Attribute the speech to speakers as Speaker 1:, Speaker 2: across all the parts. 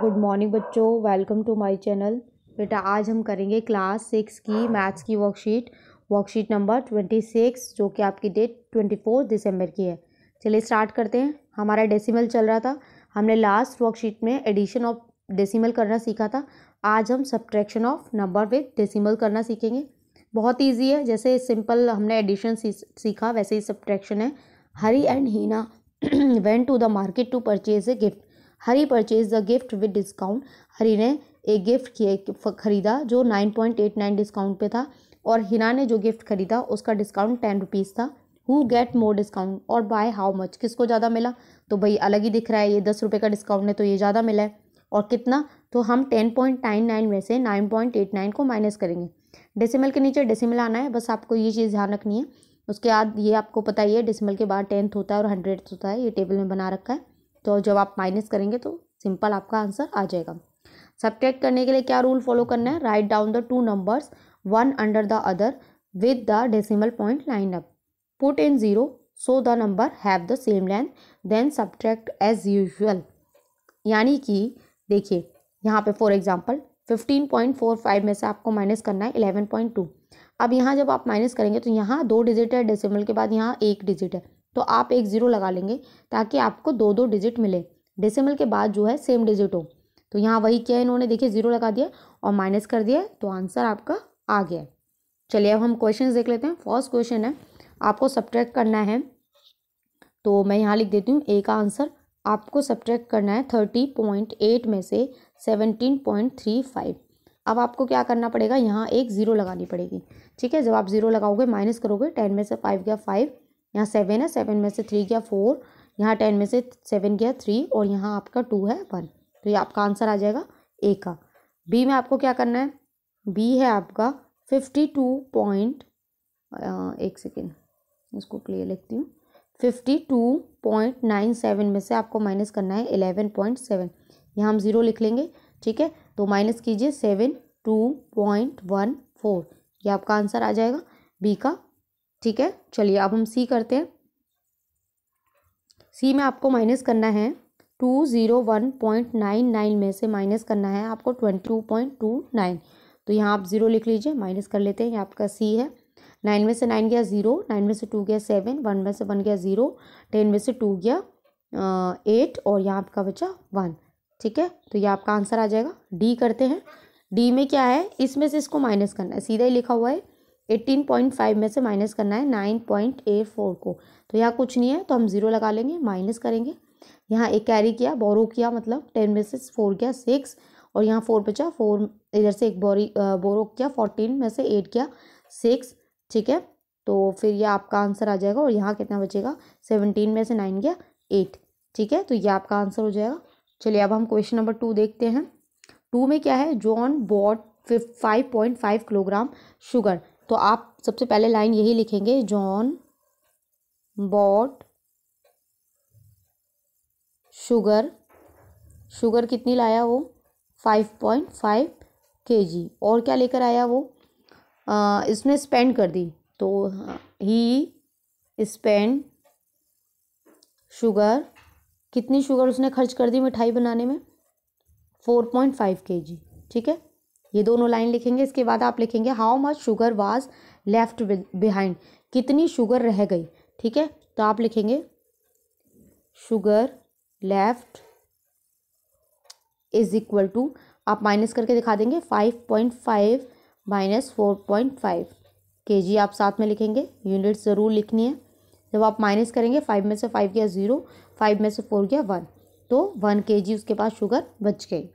Speaker 1: good morning बच्चों welcome to my channel बेटा आज हम करेंगे क्लास सिक्स की मैथ्स की worksheet worksheet number twenty six जो कि आपकी डेट ट्वेंटी फोर दिसंबर की है चलिए स्टार्ट करते हैं हमारा डेसिमल चल रहा था हमने लास्ट वर्कशीट में एडिशन ऑफ डेसिमल करना सीखा था आज हम subtraction of number with decimal करना सीखेंगे बहुत ईजी है जैसे सिंपल हमने एडिशन सीखा वैसे ही सब्ट्रैक्शन है Hari and Heena went to the market to purchase a gift Hari purchase the gift with discount Hari ने एक गिफ्ट किया खरीदा जो nine point eight nine discount पे था और हिना ने जो गिफ्ट खरीदा उसका डिस्काउंट टेन रुपीज़ था हु गेट मोर डिस्काउंट और बाय हाउ मच किसको ज़्यादा मिला तो भाई अलग ही दिख रहा है ये दस रुपये का डिस्काउंट है तो ये ज़्यादा मिला है और कितना तो हम टेन पॉइंट नाइन नाइन में से नाइन पॉइंट एट नाइन को माइनस करेंगे डेसिमल के नीचे डेसिमल आना है बस आपको ये चीज़ ध्यान रखनी है उसके बाद ये आपको पता ही है डेसिमल के बाद टेंथ होता है और हंड्रेड होता है ये टेबल में बना रखा है तो जब आप माइनस करेंगे तो सिंपल आपका आंसर आ जाएगा सब्ट्रैक्ट करने के लिए क्या रूल फॉलो करना है write down the two numbers one under the other with the decimal point line up put in zero so the number have the same length then subtract as usual यानी कि देखिए यहाँ पे for example five में से आपको minus करना है पॉइंट टू अब यहाँ जब आप माइनस करेंगे तो यहाँ दो डिजिट है डेसिमल के बाद यहाँ एक डिजिट है तो आप एक ज़ीरो लगा लेंगे ताकि आपको दो दो डिजिट मिले डेसिमल के बाद जो है सेम डिजिट हो तो यहाँ वही किया है इन्होंने देखिए ज़ीरो लगा दिया और माइनस कर दिया तो आंसर आपका आ गया चलिए अब हम क्वेश्चन देख लेते हैं फर्स्ट क्वेश्चन है आपको सब्ट्रैक्ट करना है तो मैं यहाँ लिख देती हूँ ए का आंसर आपको सब्ट्रैक्ट करना है थर्टी पॉइंट एट में से सेवनटीन पॉइंट थ्री फाइव अब आपको क्या करना पड़ेगा यहाँ एक ज़ीरो लगानी पड़ेगी ठीक है जब आप ज़ीरो लगाओगे माइनस करोगे टेन में से फाइव गया फाइव यहाँ सेवन है सेवन में से थ्री गया फोर यहाँ टेन में से सेवन गया थ्री और यहाँ आपका टू है वन तो ये आपका आंसर आ जाएगा ए का बी में आपको क्या करना है बी है आपका फिफ्टी टू पॉइंट एक सेकेंड इसको क्लियर लिखती हूँ fifty two point nine seven में से आपको माइनस करना है एलेवन पॉइंट सेवन यहाँ हम ज़ीरो लिख लेंगे ठीक है तो माइनस कीजिए seven two point one four ये आपका आंसर आ जाएगा बी का ठीक है चलिए अब हम सी करते हैं सी में आपको माइनस करना है two zero one point nine nine में से माइनस करना है आपको twenty two point two nine तो यहाँ आप ज़ीरो लिख लीजिए माइनस कर लेते हैं यहाँ आपका सी है नाइन में से नाइन गया ज़ीरो नाइन में से टू गया सेवन वन में से वन गया ज़ीरो टेन में से टू गया एट और यहाँ आपका बचा वन ठीक है तो ये आपका आंसर आ जाएगा डी करते हैं डी में क्या है इसमें से इसको माइनस करना है सीधा ही लिखा हुआ है एट्टीन पॉइंट फाइव में से माइनस करना है नाइन पॉइंट एट फोर को तो यहाँ कुछ नहीं है तो हम ज़ीरो लगा लेंगे माइनस करेंगे यहाँ एक कैरी किया बोरो किया मतलब टेन में से फोर किया सिक्स और यहाँ फोर बचा फोर इधर से एक बोरी बोरो किया फोर्टीन में से एट किया सिक्स ठीक है तो फिर ये आपका आंसर आ जाएगा और यहाँ कितना बचेगा सेवनटीन में से नाइन गया एट ठीक है तो ये आपका आंसर हो जाएगा चलिए अब हम क्वेश्चन नंबर टू देखते हैं टू में क्या है John bought five point five kilogram sugar तो आप सबसे पहले लाइन यही लिखेंगे जॉन बॉट शुगर शुगर कितनी लाया वो फाइव पॉइंट फाइव के जी और क्या लेकर आया वो आ, इसने स्पेंड कर दी तो हाँ, ही स्पेंड शुगर कितनी शुगर उसने खर्च कर दी मिठाई बनाने में फोर पॉइंट फाइव के जी ठीक है ये दोनों लाइन लिखेंगे इसके बाद आप लिखेंगे how much sugar was left behind कितनी शुगर रह गई ठीक है तो आप लिखेंगे sugar left is equal to आप माइनस करके दिखा देंगे five point five minus four point five K G आप साथ में लिखेंगे यूनिट ज़रूर लिखनी है जब आप माइनस करेंगे फाइव में से फाइव गया ज़ीरो फाइव में से फोर गया वन तो वन के जी उसके पास शुगर बच गई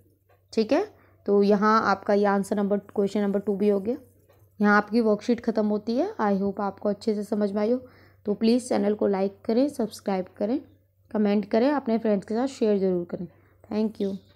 Speaker 1: ठीक है तो यहाँ आपका ये answer number question number two भी हो गया यहाँ आपकी वर्कशीट ख़त्म होती है आई होप आपको अच्छे से समझ में आई हो तो प्लीज़ चैनल को लाइक करें सब्सक्राइब करें कमेंट करें अपने फ्रेंड्स के साथ शेयर ज़रूर करें थैंक यू